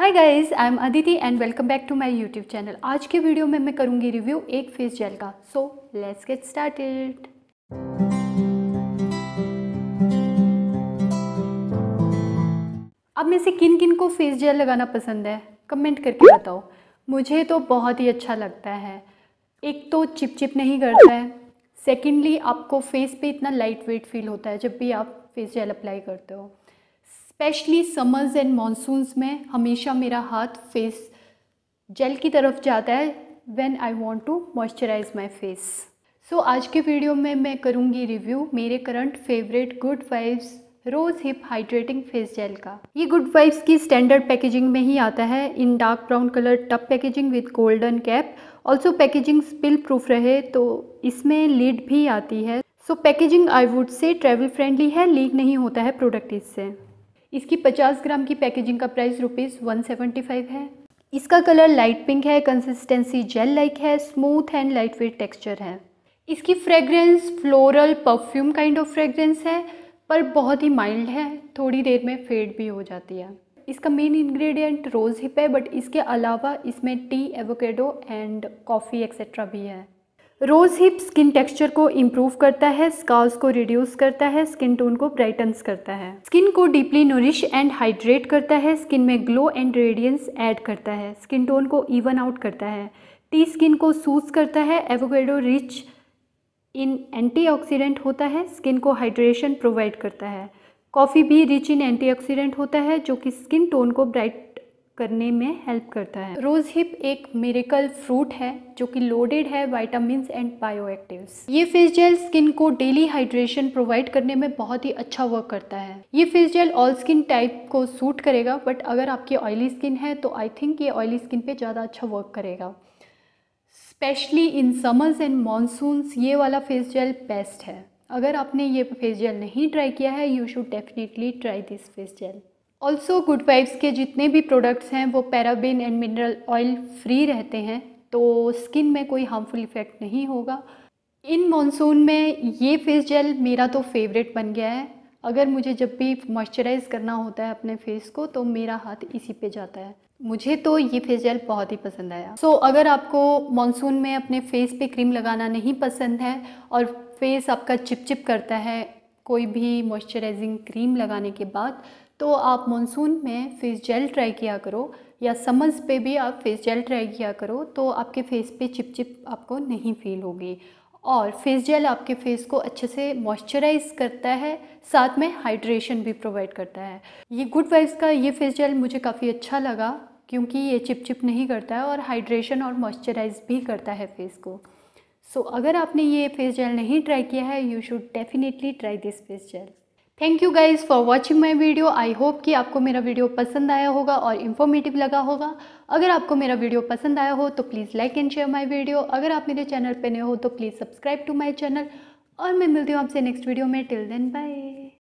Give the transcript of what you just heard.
hi guys I am Aditi and welcome back to my YouTube channel आज के वीडियो में मैं करूँगी रिव्यू एक फेस जेल का सो लेट्स गेट स्टार्टेड अब में से किन किन को फेस जेल लगाना पसंद है कमेंट करके बताओ मुझे तो बहुत ही अच्छा लगता है एक तो चिपचिप नहीं करता है सेकेंडली आपको फेस पे इतना लाइट वेट फील होता है जब भी आप फेस जेल अप्लाई करते हो स्पेशली समर्स एंड मानसूनस में हमेशा मेरा हाथ फेस जेल की तरफ जाता है when I want to moisturise my face so आज के वीडियो में मैं करूँगी रिव्यू मेरे current favourite good vibes rose hip hydrating face gel का ये गुड वाइव्स की स्टैंडर्ड पैकेजिंग में ही आता है in dark brown colour tub packaging with golden cap also packaging spill proof रहे तो इसमें लीड भी आती है so packaging I would say travel friendly है लीक नहीं होता है प्रोडक्ट इससे इसकी 50 ग्राम की पैकेजिंग का प्राइस रुपीज़ वन है इसका कलर लाइट पिंक है कंसिस्टेंसी जेल लाइक है smooth and lightweight texture है इसकी fragrance floral perfume kind of fragrance है पर बहुत ही माइल्ड है थोड़ी देर में फेड भी हो जाती है इसका मेन इंग्रेडिएंट रोज़ हिप है बट इसके अलावा इसमें tea avocado and coffee etcetera भी है रोज़ हिप स्किन टेक्सचर को इम्प्रूव करता है स्कॉल्स को रिड्यूस करता है स्किन टोन को ब्राइटन्स करता है स्किन को डीपली नोरिश एंड हाइड्रेट करता है स्किन में ग्लो एंड रेडियंस ऐड करता है स्किन टोन को इवन आउट करता है टी स्किन को सूज करता है एवोकेडो रिच इन एंटी होता है स्किन को हाइड्रेशन प्रोवाइड करता है कॉफ़ी भी रिच इन एंटी होता है जो कि स्किन टोन को ब्राइट करने में हेल्प करता है रोज़ हिप एक मेरिकल फ्रूट है जो कि लोडेड है वाइटामिन एंड बायोएक्टिव्स ये फेस जेल स्किन को डेली हाइड्रेशन प्रोवाइड करने में बहुत ही अच्छा वर्क करता है ये face gel all skin type को सूट करेगा बट अगर आपकी ऑयली स्किन है तो आई थिंक ये ऑयली स्किन पे ज़्यादा अच्छा वर्क करेगा specially in summers and monsoons ये वाला फेस जेल बेस्ट है अगर आपने ये फेस जेल नहीं ट्राई किया है you should definitely try this face gel also Good Vibes के जितने भी प्रोडक्ट्स हैं वो paraben and mineral oil free रहते हैं तो स्किन में कोई हार्मफुल इफ़ेक्ट नहीं होगा इन मॉनसून में ये फेस जेल मेरा तो फेवरेट बन गया है अगर मुझे जब भी मॉइस्चराइज़ करना होता है अपने फेस को तो मेरा हाथ इसी पे जाता है मुझे तो ये फेस जेल बहुत ही पसंद आया सो so, अगर आपको मॉनसून में अपने फेस पे क्रीम लगाना नहीं पसंद है और फेस आपका चिपचिप करता है कोई भी मॉइस्चराइजिंग क्रीम लगाने के बाद तो आप मानसून में फेस जेल ट्राई किया करो या समर्स पे भी आप फेस जेल ट्राई किया करो तो आपके फेस पे चिपचिप आपको नहीं फील होगी और फेस जेल आपके फेस को अच्छे से मॉइस्चराइज करता है साथ में हाइड्रेशन भी प्रोवाइड करता है ये गुड वाइफ़ का ये फेस जेल मुझे काफ़ी अच्छा लगा क्योंकि ये चिपचिप नहीं करता है और हाइड्रेशन और मॉइस्चराइज भी करता है फेस को सो so, अगर आपने ये फेस जेल नहीं ट्राई किया है you should definitely try this face gel thank you guys for watching my video I hope कि आपको मेरा वीडियो पसंद आया होगा और इन्फॉर्मेटिव लगा होगा अगर आपको मेरा वीडियो पसंद आया हो तो please like and share my video अगर आप मेरे चैनल पर नए हो तो please subscribe to my channel और मैं मिलती हूँ आपसे नेक्स्ट वीडियो में टिल देन बाय